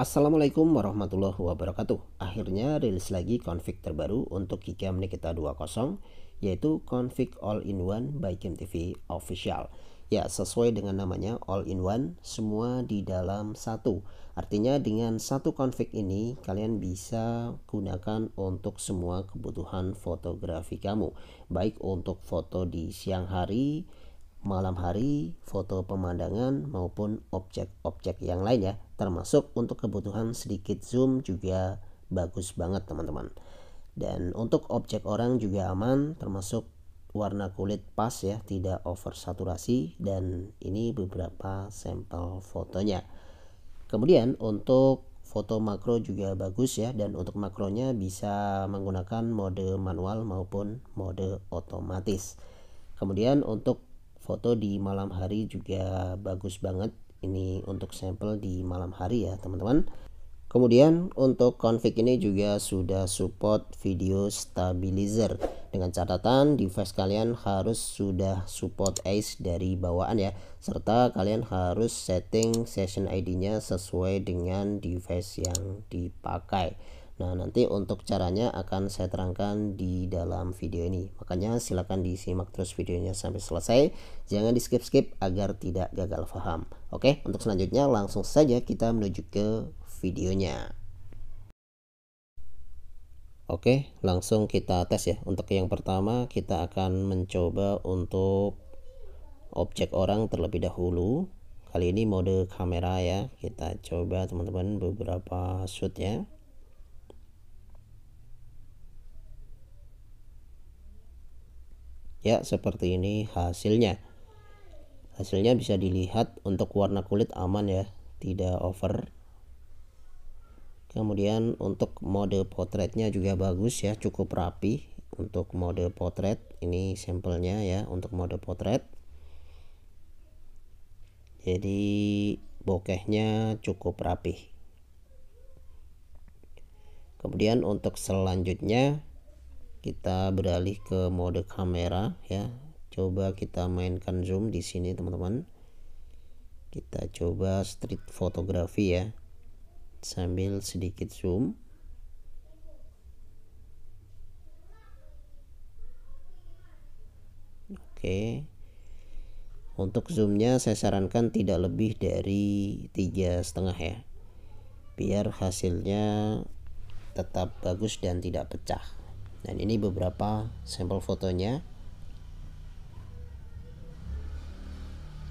Assalamualaikum warahmatullahi wabarakatuh. Akhirnya rilis lagi config terbaru untuk Kikam Nikita 20 yaitu config all-in-one by Kim TV official. Ya, sesuai dengan namanya all-in-one, semua di dalam satu. Artinya dengan satu config ini kalian bisa gunakan untuk semua kebutuhan fotografi kamu, baik untuk foto di siang hari, malam hari, foto pemandangan maupun objek-objek yang lainnya termasuk untuk kebutuhan sedikit zoom juga bagus banget teman-teman dan untuk objek orang juga aman termasuk warna kulit pas ya tidak over saturasi dan ini beberapa sampel fotonya kemudian untuk foto makro juga bagus ya dan untuk makronya bisa menggunakan mode manual maupun mode otomatis kemudian untuk foto di malam hari juga bagus banget ini untuk sampel di malam hari ya teman-teman. Kemudian untuk config ini juga sudah support video stabilizer dengan catatan device kalian harus sudah support ACE dari bawaan ya serta kalian harus setting session ID-nya sesuai dengan device yang dipakai. Nah, nanti untuk caranya akan saya terangkan di dalam video ini. Makanya silakan disimak terus videonya sampai selesai. Jangan di skip-skip agar tidak gagal paham. Oke, untuk selanjutnya langsung saja kita menuju ke videonya. Oke, langsung kita tes ya. Untuk yang pertama kita akan mencoba untuk objek orang terlebih dahulu. Kali ini mode kamera ya. Kita coba teman-teman beberapa shoot ya. Ya, seperti ini hasilnya. Hasilnya bisa dilihat untuk warna kulit aman ya, tidak over. Kemudian untuk mode potretnya juga bagus ya, cukup rapi untuk mode potret. Ini sampelnya ya untuk mode potret. Jadi bokehnya cukup rapi Kemudian untuk selanjutnya kita beralih ke mode kamera ya coba kita mainkan zoom di sini teman-teman kita coba street fotografi ya sambil sedikit zoom Oke. Untuk zoomnya saya sarankan tidak lebih dari tiga setengah ya, biar hasilnya tetap bagus dan tidak pecah dan ini beberapa sampel fotonya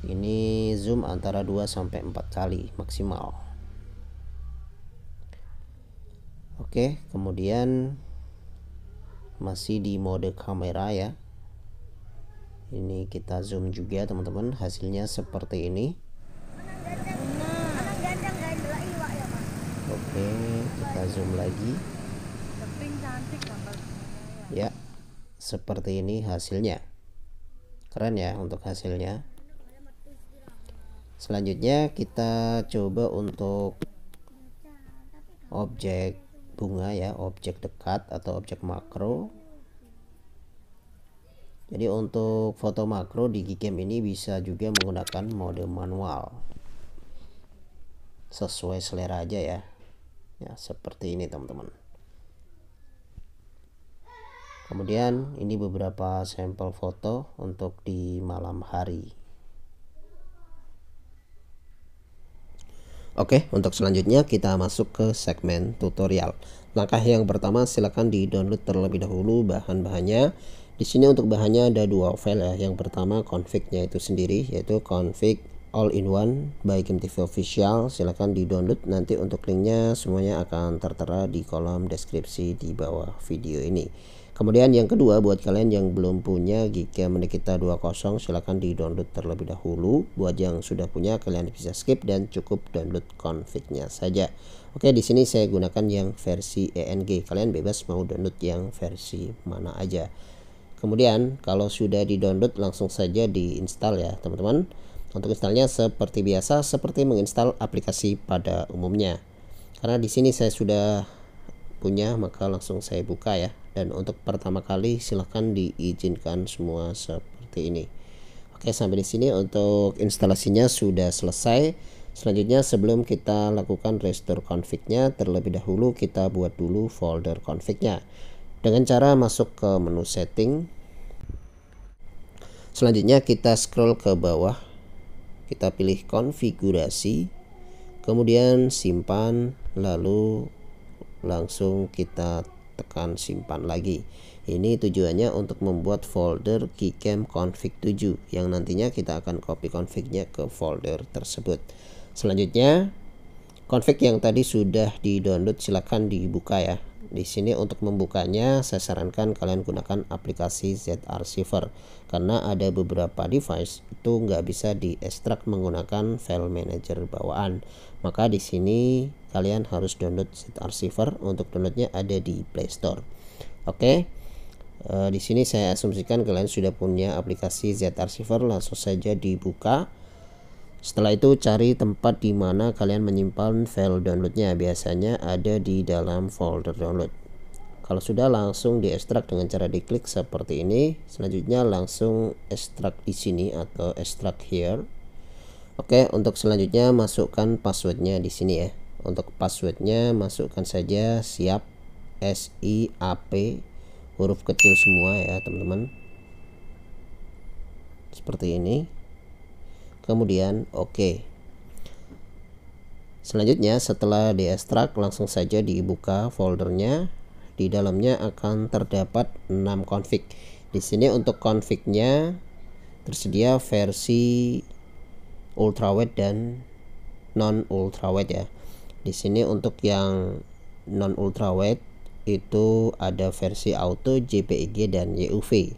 ini zoom antara 2 sampai 4 kali maksimal oke kemudian masih di mode kamera ya ini kita zoom juga teman-teman hasilnya seperti ini oke kita zoom lagi ya seperti ini hasilnya keren ya untuk hasilnya selanjutnya kita coba untuk objek bunga ya objek dekat atau objek makro jadi untuk foto makro di Gcam ini bisa juga menggunakan mode manual sesuai selera aja ya ya seperti ini teman-teman kemudian ini beberapa sampel foto untuk di malam hari Oke, untuk selanjutnya kita masuk ke segmen tutorial. Langkah yang pertama silakan di-download terlebih dahulu bahan-bahannya. Di sini untuk bahannya ada dua file ya. Yang pertama config-nya itu sendiri yaitu config all in one by GameTV official. silahkan di-download nanti untuk linknya semuanya akan tertera di kolom deskripsi di bawah video ini. Kemudian yang kedua buat kalian yang belum punya Gcam kita 20 silahkan di download terlebih dahulu. Buat yang sudah punya kalian bisa skip dan cukup download confignya saja. Oke di sini saya gunakan yang versi ENG. Kalian bebas mau download yang versi mana aja. Kemudian kalau sudah di download langsung saja di install ya teman-teman. Untuk installnya seperti biasa seperti menginstal aplikasi pada umumnya. Karena di sini saya sudah punya maka langsung saya buka ya dan untuk pertama kali silahkan diizinkan semua seperti ini oke sampai di sini untuk instalasinya sudah selesai selanjutnya sebelum kita lakukan restore config-nya terlebih dahulu kita buat dulu folder config-nya dengan cara masuk ke menu setting selanjutnya kita scroll ke bawah kita pilih konfigurasi kemudian simpan lalu langsung kita tekan simpan lagi ini tujuannya untuk membuat folder keycam config 7 yang nantinya kita akan copy confignya ke folder tersebut selanjutnya config yang tadi sudah di download silahkan dibuka ya di sini untuk membukanya saya sarankan kalian gunakan aplikasi ZR ZArchiver karena ada beberapa device itu nggak bisa diekstrak menggunakan file manager bawaan maka di sini kalian harus download seed archiver untuk downloadnya ada di Play Store oke okay? uh, eh, di sini saya asumsikan kalian sudah punya aplikasi Z archiver langsung saja dibuka setelah itu cari tempat di mana kalian menyimpan file downloadnya biasanya ada di dalam folder download kalau sudah langsung diekstrak dengan cara diklik seperti ini. Selanjutnya langsung ekstrak di sini atau ekstrak here. Oke, untuk selanjutnya masukkan passwordnya di sini ya untuk passwordnya masukkan saja siap SIAP huruf kecil semua ya teman-teman seperti ini kemudian oke okay. selanjutnya setelah diekstrak langsung saja dibuka foldernya di dalamnya akan terdapat 6 config di sini untuk confignya tersedia versi ultrawide dan non ultrawide ya di sini untuk yang non ultrawide itu ada versi auto JPEG dan YUV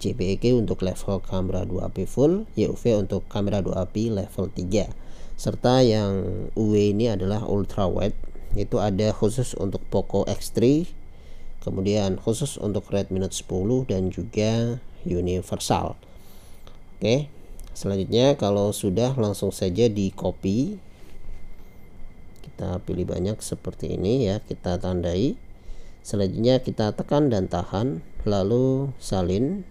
JPEG untuk level kamera 2 p full YUV untuk kamera 2 p level 3 serta yang UW e ini adalah ultrawide itu ada khusus untuk Poco X3 kemudian khusus untuk Redmi Note 10 dan juga universal oke selanjutnya kalau sudah langsung saja di copy kita pilih banyak seperti ini ya kita tandai selanjutnya kita tekan dan tahan lalu salin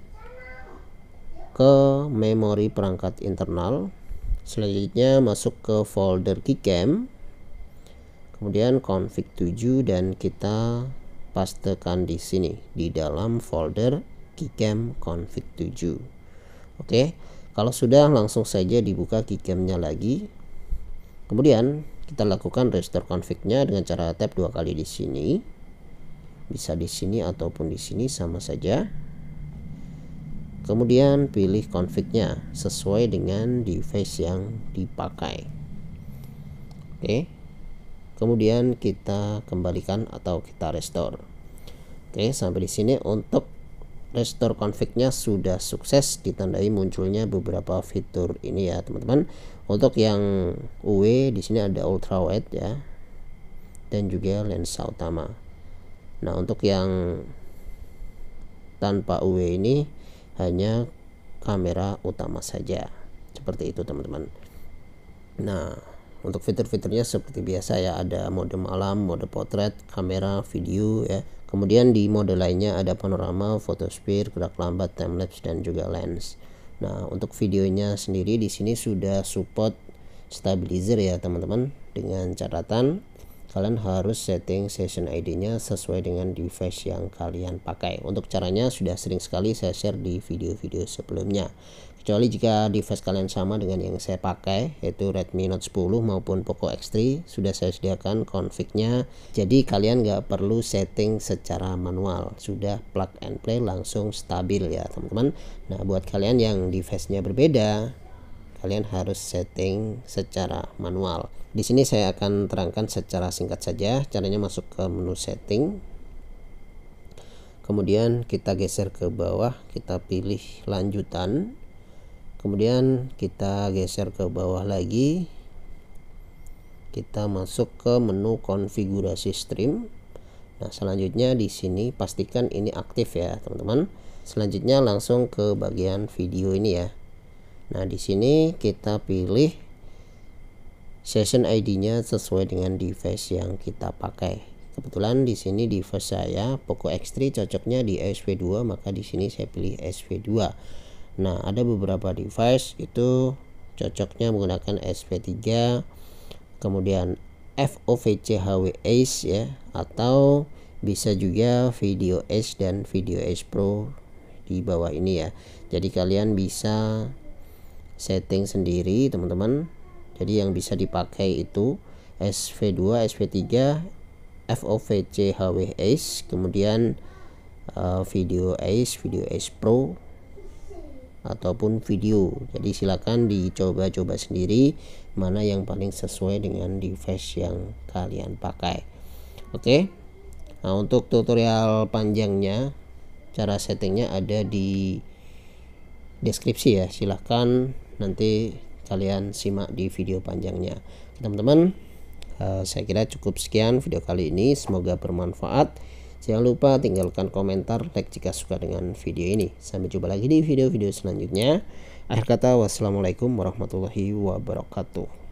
ke memori perangkat internal selanjutnya masuk ke folder keycam kemudian config 7 dan kita pastekan di sini di dalam folder keycam config 7 oke kalau sudah langsung saja dibuka keycamnya lagi kemudian kita lakukan restore config-nya dengan cara tap dua kali di sini. Bisa di sini ataupun di sini sama saja. Kemudian pilih config-nya sesuai dengan device yang dipakai. Oke. Kemudian kita kembalikan atau kita restore. Oke, sampai di sini untuk restore config-nya sudah sukses ditandai munculnya beberapa fitur ini ya teman-teman untuk yang UW di sini ada ultrawide ya dan juga lensa utama nah untuk yang tanpa UW ini hanya kamera utama saja seperti itu teman-teman nah untuk fitur-fiturnya seperti biasa ya ada mode malam mode potret kamera video ya Kemudian di mode lainnya ada panorama, photosphere, gerak lambat, timelapse dan juga lens. Nah, untuk videonya sendiri di sini sudah support stabilizer ya, teman-teman. Dengan catatan kalian harus setting session ID-nya sesuai dengan device yang kalian pakai. Untuk caranya sudah sering sekali saya share di video-video sebelumnya kecuali jika device kalian sama dengan yang saya pakai yaitu Redmi Note 10 maupun Poco X3 sudah saya sediakan config jadi kalian nggak perlu setting secara manual sudah plug and play langsung stabil ya teman-teman nah buat kalian yang device-nya berbeda kalian harus setting secara manual di sini saya akan terangkan secara singkat saja caranya masuk ke menu setting kemudian kita geser ke bawah kita pilih lanjutan kemudian kita geser ke bawah lagi kita masuk ke menu konfigurasi stream nah selanjutnya di sini pastikan ini aktif ya teman-teman selanjutnya langsung ke bagian video ini ya nah di sini kita pilih session ID-nya sesuai dengan device yang kita pakai kebetulan di sini device saya Poco X3 cocoknya di sv 2 maka di sini saya pilih sv 2 Nah, ada beberapa device itu cocoknya menggunakan SP3 kemudian FOVC ya atau bisa juga video Edge dan video Edge Pro di bawah ini ya. Jadi kalian bisa setting sendiri teman-teman. Jadi yang bisa dipakai itu SV2, SV3, FOVC kemudian uh, video Ace, video Ace Pro ataupun video jadi silakan dicoba-coba sendiri mana yang paling sesuai dengan device yang kalian pakai oke nah untuk tutorial panjangnya cara settingnya ada di deskripsi ya silakan nanti kalian simak di video panjangnya teman-teman eh, saya kira cukup sekian video kali ini semoga bermanfaat Jangan lupa tinggalkan komentar, like jika suka dengan video ini. Sampai jumpa lagi di video-video selanjutnya. Akhir kata, wassalamualaikum warahmatullahi wabarakatuh.